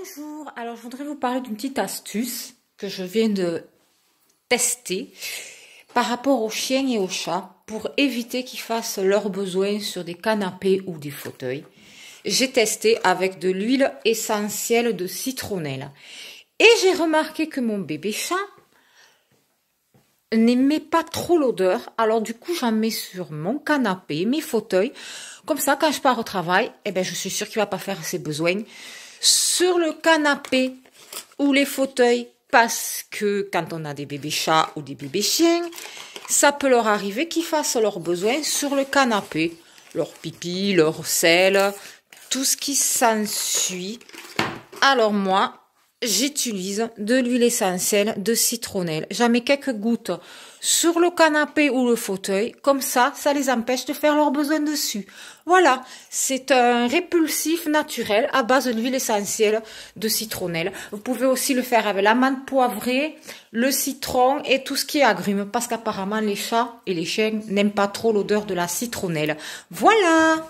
Bonjour, alors je voudrais vous parler d'une petite astuce que je viens de tester par rapport aux chiens et aux chats pour éviter qu'ils fassent leurs besoins sur des canapés ou des fauteuils. J'ai testé avec de l'huile essentielle de citronnelle et j'ai remarqué que mon bébé chat n'aimait pas trop l'odeur. Alors du coup, j'en mets sur mon canapé, mes fauteuils. Comme ça, quand je pars au travail, eh ben, je suis sûre qu'il va pas faire ses besoins sur le canapé ou les fauteuils parce que quand on a des bébés chats ou des bébés chiens, ça peut leur arriver qu'ils fassent leurs besoins sur le canapé, leur pipi, leur sel, tout ce qui s'ensuit. Alors moi, j'utilise de l'huile essentielle de citronnelle. J'en mets quelques gouttes sur le canapé ou le fauteuil. Comme ça, ça les empêche de faire leurs besoins dessus. Voilà, c'est un répulsif naturel à base d'huile essentielle de citronnelle. Vous pouvez aussi le faire avec l'amande poivrée, le citron et tout ce qui est agrume. Parce qu'apparemment, les chats et les chiens n'aiment pas trop l'odeur de la citronnelle. Voilà